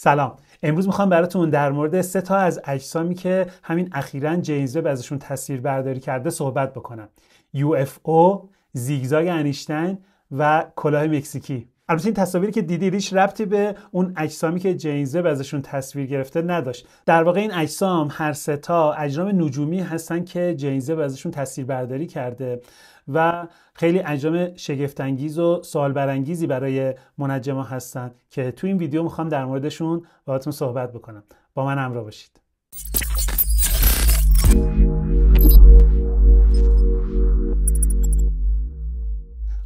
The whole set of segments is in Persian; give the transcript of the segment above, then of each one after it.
سلام امروز میخوام براتون در مورد سه تا از اجسامی که همین اخیرا جیمز وب ازشون تصویر برداری کرده صحبت بکنم UFO زیگزاگ انیشتین و کلاه مکزیکی البته این تصاویری که دیدی ریش ربطی به اون اجسامی که جیمز وب ازشون تصویر گرفته نداشت در واقع این اجسام هر سه تا اجرام نجومی هستن که جیمز وب ازشون تصویر برداری کرده و خیلی انجام شگفتانگیز و سوال برانگیزی برای منجما هستند که تو این ویدیو میخوام در موردشون باهاتون صحبت بکنم با من همراه باشید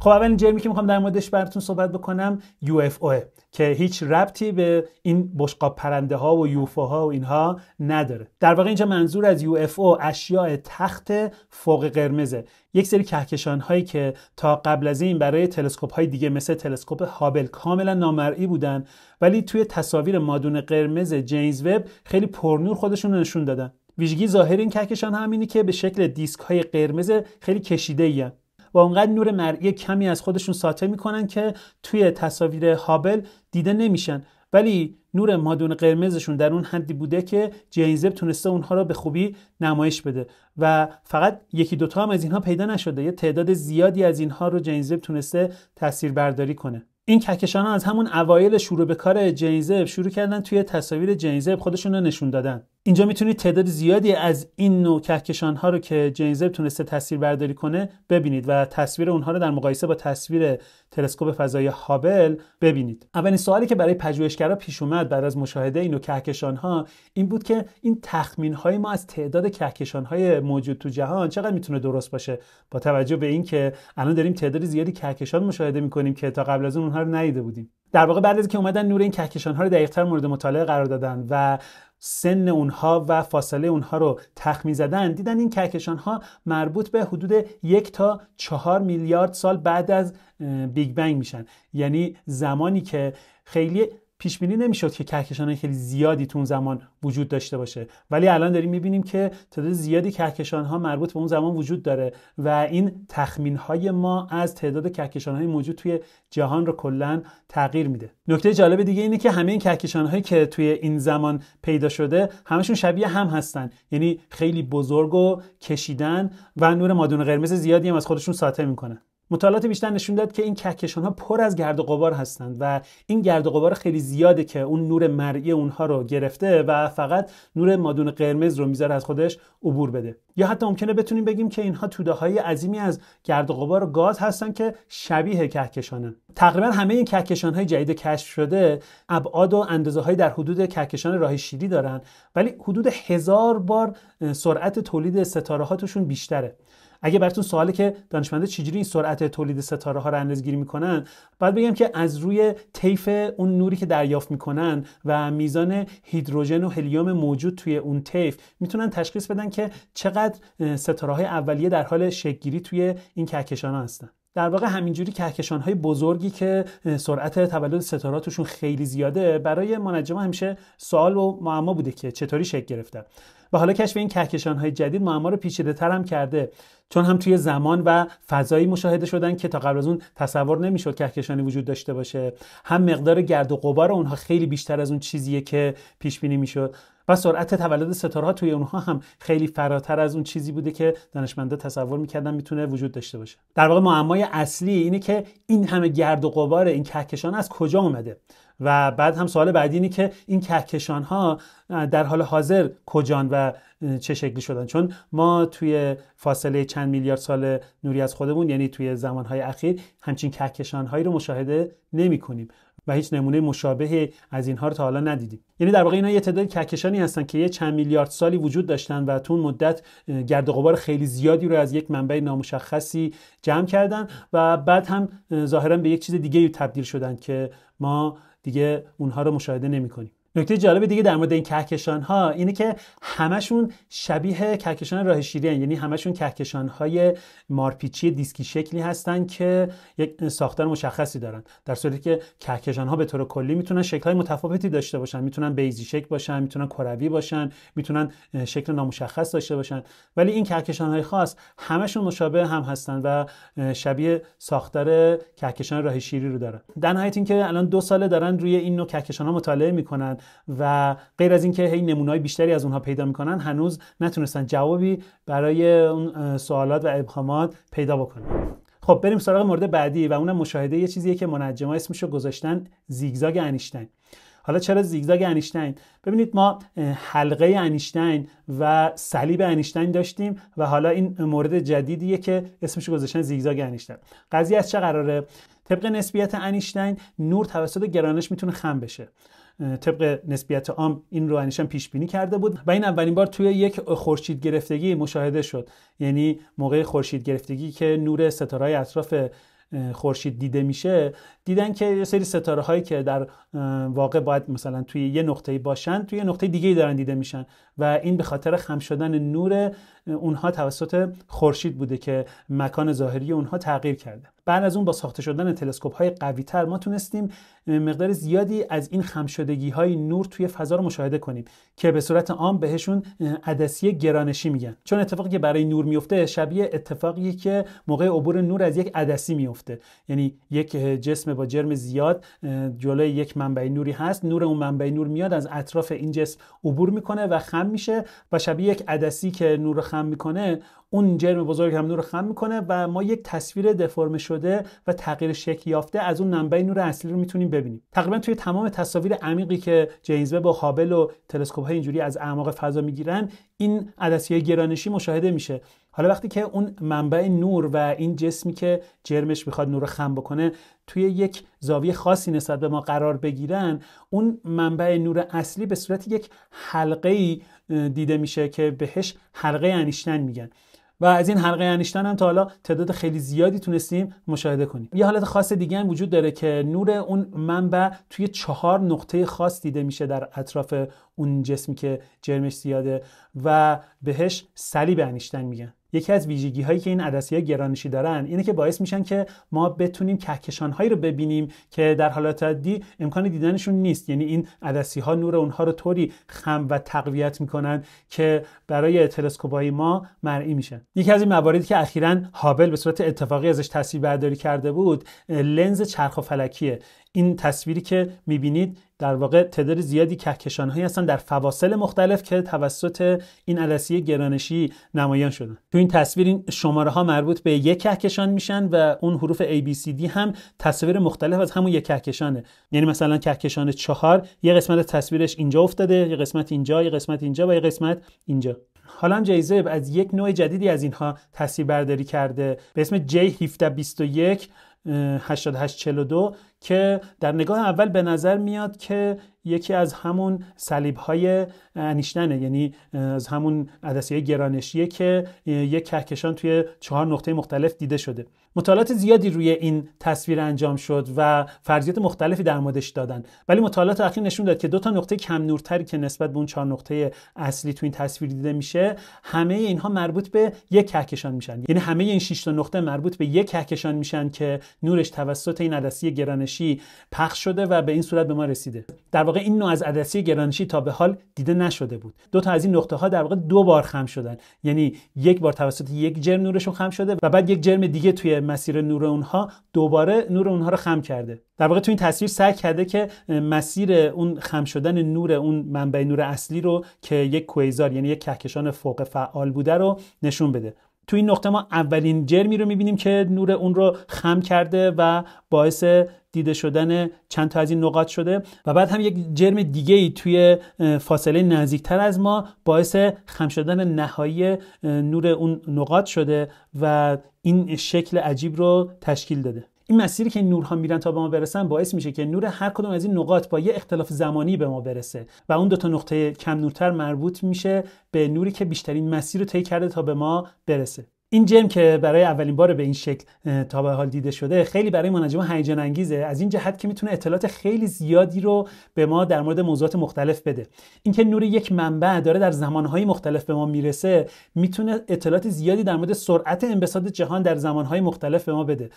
خب اولین جرمی که میخوام در موردش براتون صحبت بکنم یو اف اوه که هیچ ربطی به این بشقاب پرنده ها و یوفو ها و اینها نداره در واقع اینجا منظور از یو اف او اشیاء تخت فوق قرمزه یک سری کهکشان هایی که تا قبل از این برای تلسکوپ های دیگه مثل تلسکوپ هابل کاملا نامرئی بودن ولی توی تصاویر مادون قرمز جینز وب خیلی پرنور خودشون نشون دادن ویژگی ظاهر این کهکشان همینی که به شکل دیسک های قرمز خیلی کشیده و اونقدر نور مرئی کمی از خودشون ساطع میکنن که توی تصاویر هابل دیده نمیشن ولی نور مادون قرمزشون در اون حدی بوده که جینزب تونسته اونها رو به خوبی نمایش بده و فقط یکی دوتا هم از اینها پیدا نشده یه تعداد زیادی از اینها رو جینزب تونسته تاثیر برداری کنه این کهکشان ها از همون اوایل شروع به کار جینزب شروع کردن توی تصاویر جینزب خودشون رو نشون دادن اینجا میتونید تعداد زیادی از این نوع کهکشان ها رو که جیمز تونسته تصویر برداری کنه ببینید و تصویر اونها رو در مقایسه با تصویر تلسکوپ فضای هابل ببینید اولین سوالی که برای پژوهشگرا پیش اومد بعد از مشاهده این نوع کهکشان ها این بود که این تخمین های ما از تعداد کهکشان های موجود تو جهان چقدر میتونه درست باشه با توجه به اینکه الان داریم تعداد زیادی کهکشان مشاهده میکنیم که تا قبل از اون اونها رو ندیده بودیم در واقع بعد از که اومدن نور این کهکشان ها رو مورد مطالعه قرار دادن و سن اونها و فاصله اونها رو تخمی زدن دیدن این کهکشان ها مربوط به حدود یک تا چهار میلیارد سال بعد از بیگ بنگ میشن یعنی زمانی که خیلی پیش بینی نمیشد که کهکشان خیلی زیادی تو اون زمان وجود داشته باشه ولی الان داریم میبینیم که تعداد زیادی کهکشان ها مربوط به اون زمان وجود داره و این تخمین های ما از تعداد کهکشان های موجود توی جهان رو کلا تغییر میده نکته جالب دیگه اینه که همه این کهکشان هایی که توی این زمان پیدا شده همشون شبیه هم هستن یعنی خیلی بزرگ و کشیدن و نور مادون قرمز زیادی هم از خودشون ساطع میکنه مطالعات بیشتر نشون داد که این کهکشان ها پر از گرد و غبار هستند و این گرد و غبار خیلی زیاده که اون نور مرئی اونها رو گرفته و فقط نور مادون قرمز رو میذاره از خودش عبور بده یا حتی ممکنه بتونیم بگیم که اینها توده های عظیمی از گرد و غبار و گاز هستند که شبیه کهکشانه. تقریبا همه این کهکشان های جدید کشف شده ابعاد و اندازه در حدود کهکشان راه شیری دارن ولی حدود هزار بار سرعت تولید ستاره بیشتره اگه براتون سواله که دانشمنده چجوری این سرعت تولید ستاره ها رو اندازه‌گیری میکنن باید بگم که از روی طیف اون نوری که دریافت میکنن و میزان هیدروژن و هلیوم موجود توی اون طیف میتونن تشخیص بدن که چقدر ستاره های اولیه در حال شکلگیری توی این کهکشان هستن در واقع همینجوری کهکشان های بزرگی که سرعت تولد ستاراتشون خیلی زیاده برای منجما همیشه سوال و معما بوده که چطوری شکل گرفتن و حالا کشف این کهکشان های جدید معما رو پیچیده تر هم کرده چون هم توی زمان و فضایی مشاهده شدن که تا قبل از اون تصور نمیشد کهکشانی وجود داشته باشه هم مقدار گرد و غبار اونها خیلی بیشتر از اون چیزیه که پیش بینی میشد و سرعت تولد ستاره‌ها توی اونها هم خیلی فراتر از اون چیزی بوده که دانشمندا تصور میکردن میتونه وجود داشته باشه در واقع معمای اصلی اینه که این همه گرد و غبار این کهکشان از کجا اومده و بعد هم سوال بعدی اینه که این کهکشان ها در حال حاضر کجان و چه شکلی شدن چون ما توی فاصله چند میلیارد سال نوری از خودمون یعنی توی زمانهای اخیر همچین کهکشان هایی رو مشاهده نمی کنیم و هیچ نمونه مشابه از اینها رو تا حالا ندیدیم یعنی در واقع اینا یه تعداد کهکشانی هستن که یه چند میلیارد سالی وجود داشتن و تو مدت گرد غبار خیلی زیادی رو از یک منبع نامشخصی جمع کردن و بعد هم ظاهرا به یک چیز دیگه تبدیل شدن که ما دیگه اونها رو مشاهده نمی کنیم. نکته جالب دیگه در مورد این کهکشان ها اینه که همشون شبیه کهکشان راه شیری یعنی همشون کهکشان های مارپیچی دیسکی شکلی هستن که یک ساختار مشخصی دارن در صورتی که کهکشان ها به طور کلی میتونن شکل های متفاوتی داشته باشن میتونن بیزی شکل باشن میتونن کروی باشن میتونن شکل نامشخص داشته باشن ولی این کهکشان های خاص همشون مشابه هم هستن و شبیه ساختار کهکشان راه شیری رو دارن در نهایت اینکه الان دو ساله دارن روی این نوع کهکشان ها مطالعه میکنن و غیر از اینکه هی نمونهای بیشتری از اونها پیدا میکنن هنوز نتونستن جوابی برای اون سوالات و ابهامات پیدا بکنن خب بریم سراغ مورد بعدی و اونم مشاهده یه چیزیه که منجما رو گذاشتن زیگزاگ انیشتین حالا چرا زیگزاگ انیشتین ببینید ما حلقه انیشتین و صلیب انیشتین داشتیم و حالا این مورد جدیدیه که اسمش گذاشتن زیگزاگ انیشتین قضیه از چه قراره طبق نسبیت انیشتین نور توسط گرانش میتونه خم بشه طبق نسبیت عام این رو انیشن پیش بینی کرده بود و این اولین بار توی یک خورشید گرفتگی مشاهده شد یعنی موقع خورشید گرفتگی که نور ستارهای اطراف خورشید دیده میشه دیدن که یه سری ستاره هایی که در واقع باید مثلا توی یه نقطه باشن توی یه نقطه دیگه دارن دیده میشن و این به خاطر خم شدن نور اونها توسط خورشید بوده که مکان ظاهری اونها تغییر کرده بعد از اون با ساخته شدن تلسکوپ های قوی تر ما تونستیم مقدار زیادی از این خم شدگی های نور توی فضا رو مشاهده کنیم که به صورت عام بهشون عدسی گرانشی میگن چون اتفاقی که برای نور میفته شبیه اتفاقی که موقع عبور نور از یک عدسی میفته یعنی یک جسم با جرم زیاد جلوی یک منبع نوری هست نور اون منبع نور میاد از اطراف این جسم عبور میکنه و خم میشه و شبیه یک عدسی که نور خم میکنه اون جرم بزرگ هم نور خم میکنه و ما یک تصویر دفرم شده و تغییر شکل یافته از اون منبع نور اصلی رو میتونیم ببینیم تقریبا توی تمام تصاویر عمیقی که جیمز با هابل و تلسکوپ های اینجوری از اعماق فضا میگیرن این عدسی گرانشی مشاهده میشه حالا وقتی که اون منبع نور و این جسمی که جرمش میخواد نور رو خم بکنه توی یک زاویه خاصی نسبت به ما قرار بگیرن اون منبع نور اصلی به صورت یک حلقه دیده میشه که بهش حلقه انیشتن میگن و از این حلقه انیشتن هم تا حالا تعداد خیلی زیادی تونستیم مشاهده کنیم یه حالت خاص دیگه هم وجود داره که نور اون منبع توی چهار نقطه خاص دیده میشه در اطراف اون جسمی که جرمش زیاده و بهش صلیب انیشتن میگن یکی از ویژگی هایی که این عدسی ها گرانشی دارن اینه که باعث میشن که ما بتونیم کهکشان هایی رو ببینیم که در حالات عادی امکان دیدنشون نیست یعنی این عدسی ها نور اونها رو طوری خم و تقویت میکنن که برای تلسکوپ ما مرئی میشن یکی از این مواردی که اخیرا هابل به صورت اتفاقی ازش تصویر برداری کرده بود لنز چرخ و فلکیه این تصویری که میبینید در واقع تعداد زیادی کهکشان هایی هستن در فواصل مختلف که توسط این عدسی گرانشی نمایان شدن تو این تصویر این شماره ها مربوط به یک کهکشان میشن و اون حروف ABCD هم تصویر مختلف از همون یک کهکشانه یعنی مثلا کهکشان چهار یه قسمت تصویرش اینجا افتاده یه قسمت اینجا یه قسمت اینجا و یه قسمت اینجا حالا هم جیزه از یک نوع جدیدی از اینها تصویر برداری کرده به اسم J1721 8842 که در نگاه اول به نظر میاد که یکی از همون صلیب های انیشتنه یعنی از همون عدسی گرانشیه که یک کهکشان توی چهار نقطه مختلف دیده شده مطالعات زیادی روی این تصویر انجام شد و فرضیات مختلفی در موردش دادن ولی مطالعات اخیر نشون داد که دو تا نقطه کم نورتری که نسبت به اون چهار نقطه اصلی توی این تصویر دیده میشه همه اینها مربوط به یک کهکشان میشن یعنی همه این 6 تا نقطه مربوط به یک کهکشان میشن که نورش توسط این عدسی گرانشی گرانشی پخش شده و به این صورت به ما رسیده در واقع این نوع از عدسی گرانشی تا به حال دیده نشده بود دو تا از این نقطه ها در واقع دو بار خم شدن یعنی یک بار توسط یک جرم نورشون خم شده و بعد یک جرم دیگه توی مسیر نور اونها دوباره نور اونها رو خم کرده در واقع تو این تصویر سعی کرده که مسیر اون خم شدن نور اون منبع نور اصلی رو که یک کویزار یعنی یک کهکشان فوق فعال بوده رو نشون بده تو این نقطه ما اولین جرمی رو میبینیم که نور اون رو خم کرده و باعث دیده شدن چند تا از این نقاط شده و بعد هم یک جرم دیگه ای توی فاصله نزدیکتر از ما باعث خم شدن نهایی نور اون نقاط شده و این شکل عجیب رو تشکیل داده این مسیری که نورها میرن تا به ما برسن باعث میشه که نور هر کدوم از این نقاط با یه اختلاف زمانی به ما برسه و اون دو تا نقطه کم نورتر مربوط میشه به نوری که بیشترین مسیر رو طی کرده تا به ما برسه این جرم که برای اولین بار به این شکل تا به حال دیده شده خیلی برای مناجم هیجان انگیزه از این جهت که میتونه اطلاعات خیلی زیادی رو به ما در مورد موضوعات مختلف بده اینکه نور یک منبع داره در زمانهای مختلف به ما میرسه میتونه اطلاعات زیادی در مورد سرعت انبساط جهان در زمانهای مختلف به ما بده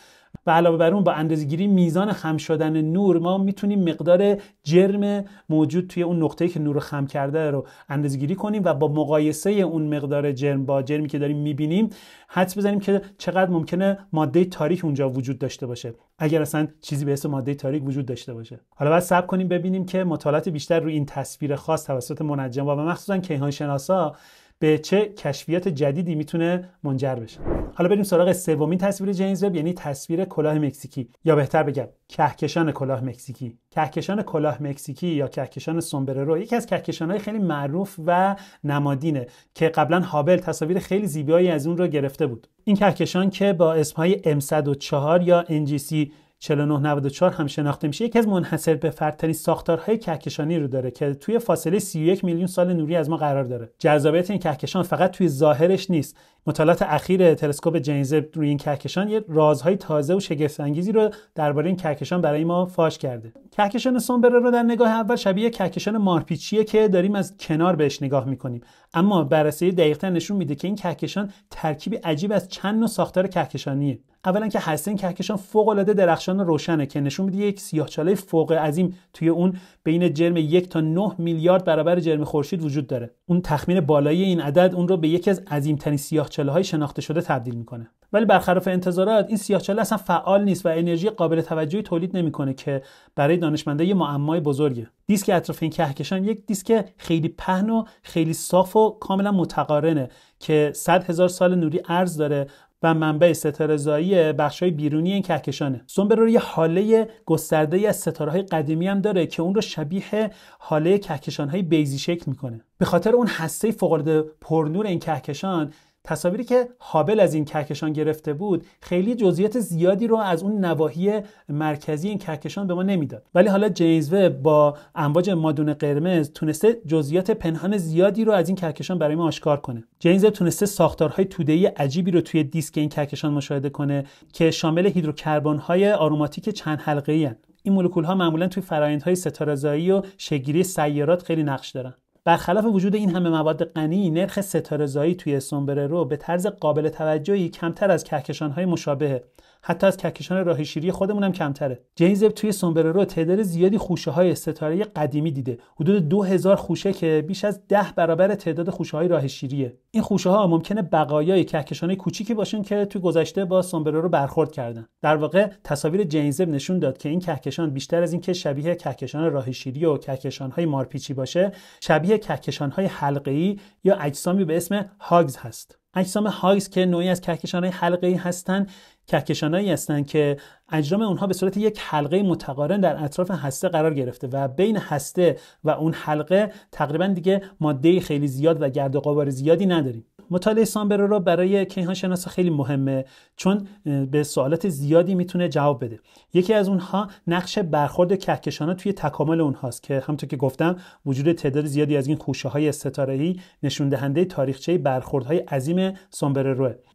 و علاوه بر اون با اندازه‌گیری میزان خم شدن نور ما میتونیم مقدار جرم موجود توی اون نقطه‌ای که نور خم کرده رو اندازگیری کنیم و با مقایسه اون مقدار جرم با جرمی که داریم میبینیم حدس بزنیم که چقدر ممکنه ماده تاریک اونجا وجود داشته باشه اگر اصلا چیزی به اسم ماده تاریک وجود داشته باشه حالا بعد صبر کنیم ببینیم که مطالعات بیشتر روی این تصویر خاص توسط منجم و مخصوصا کیهان شناسا به چه کشفیات جدیدی میتونه منجر بشه حالا بریم سراغ سومین تصویر جیمز وب یعنی تصویر کلاه مکزیکی یا بهتر بگم کهکشان کلاه مکزیکی کهکشان کلاه مکزیکی یا کهکشان رو یکی از کهکشان‌های خیلی معروف و نمادینه که قبلا هابل تصاویر خیلی زیبایی از اون رو گرفته بود این کهکشان که با های M104 یا NGC 4994 هم شناخته میشه یکی از منحصر به فردترین ساختارهای کهکشانی رو داره که توی فاصله 31 میلیون سال نوری از ما قرار داره جذابیت این کهکشان فقط توی ظاهرش نیست مطالعات اخیر تلسکوپ جیمز روی این کهکشان یه رازهای تازه و شگفت انگیزی رو درباره این کهکشان برای ما فاش کرده کهکشان سومبره رو در نگاه اول شبیه کهکشان مارپیچیه که داریم از کنار بهش نگاه میکنیم اما بررسی دقیقتر نشون میده که این کهکشان ترکیبی عجیب از چند نوع ساختار کهکشانیه اولا که هستین کهکشان فوق العاده درخشان و روشنه که نشون میده یک سیاهچاله فوق عظیم توی اون بین جرم یک تا 9 میلیارد برابر جرم خورشید وجود داره اون تخمین بالایی این عدد اون رو به یکی از عظیمترین سیاهچاله های شناخته شده تبدیل میکنه ولی برخلاف انتظارات این سیاهچاله اصلا فعال نیست و انرژی قابل توجهی تولید نمیکنه که برای دانشمنده یه معمای بزرگه دیسک اطراف این کهکشان یک دیسک خیلی پهن و خیلی صاف و کاملا متقارنه که 100 هزار سال نوری عرض داره و منبع ستاره‌زایی بخش‌های بیرونی این کهکشانه سنبرو یه حاله گسترده از ستاره‌های قدیمی هم داره که اون رو شبیه حاله کهکشان‌های بیزی شکل میکنه به خاطر اون هسته فوق‌العاده پرنور این کهکشان تصاویری که هابل از این کهکشان گرفته بود خیلی جزئیات زیادی رو از اون نواحی مرکزی این کهکشان به ما نمیداد ولی حالا جیمز با امواج مادون قرمز تونسته جزئیات پنهان زیادی رو از این کهکشان برای ما آشکار کنه جیمز تونسته ساختارهای توده‌ای عجیبی رو توی دیسک این کهکشان مشاهده کنه که شامل هیدروکربن‌های آروماتیک چند حلقه‌ای این مولکول ها معمولا توی فرایندهای ستاره‌زایی و شگیری سیارات خیلی نقش دارن برخلاف وجود این همه مواد غنی نرخ ستارهزایی توی سنبره رو به طرز قابل توجهی کمتر از کهکشان‌های مشابهه حتی از کهکشان راه شیری خودمون هم کمتره جینزب توی سنبره رو تعداد زیادی خوشه های ستاره قدیمی دیده حدود 2000 خوشه که بیش از 10 برابر تعداد خوشه های راه شیریه این خوشه ها ممکنه بقایای کهکشان کوچیکی باشن که توی گذشته با سنبره رو برخورد کردن در واقع تصاویر جینزب نشون داد که این کهکشان بیشتر از اینکه شبیه کهکشان راه شیری و کهکشان های مارپیچی باشه شبیه های حلقه حلقه‌ای یا اجسامی به اسم هاگز هست. اجسام هاگز که نوعی از حلقه حلقه‌ای هستند، کهکشانهایی هستند که اجرام اونها به صورت یک حلقه متقارن در اطراف هسته قرار گرفته و بین هسته و اون حلقه تقریبا دیگه ماده خیلی زیاد و گرد و غبار زیادی نداریم مطالعه سامبرو رو برای کیهان شناسا خیلی مهمه چون به سوالات زیادی میتونه جواب بده یکی از اونها نقش برخورد کهکشان توی تکامل اونهاست که همونطور که گفتم وجود تعداد زیادی از این خوشه های ستاره ای نشون دهنده تاریخچه های عظیم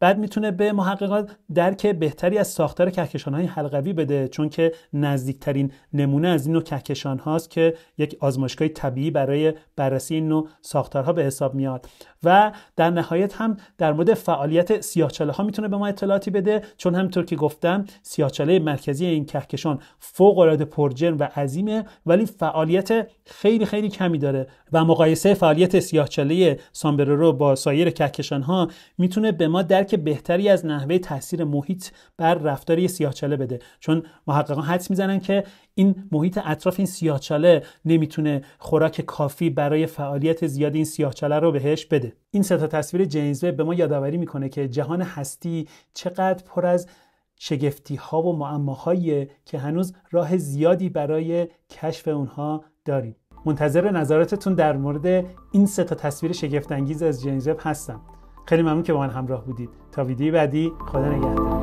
بعد میتونه به محققات درک بهتری از ساختار کهکشان های حلقوی بده چون که نزدیکترین نمونه از این نوع کهکشان هاست که یک آزمایشگاه طبیعی برای بررسی این نوع ساختارها به حساب میاد و در نهایت هم در مورد فعالیت سیاهچاله ها میتونه به ما اطلاعاتی بده چون همطور که گفتم سیاهچاله مرکزی این کهکشان فوق العاده پرجرم و عظیمه ولی فعالیت خیلی خیلی کمی داره و مقایسه فعالیت سیاهچاله سامبررو با سایر کهکشان ها میتونه به ما درک بهتری از نحوه تاثیر محیط بر رفتاری سیاهچاله بده چون محققان حدس میزنن که این محیط اطراف این سیاهچاله نمیتونه خوراک کافی برای فعالیت زیاد این سیاهچاله رو بهش بده این سه تا تصویر جیمز به ما یادآوری میکنه که جهان هستی چقدر پر از شگفتی ها و معماهایی که هنوز راه زیادی برای کشف اونها داریم منتظر نظراتتون در مورد این سه تا تصویر شگفتانگیز از جیمز هستم خیلی ممنون که با من همراه بودید تا ویدیوی بعدی خدا نگهدار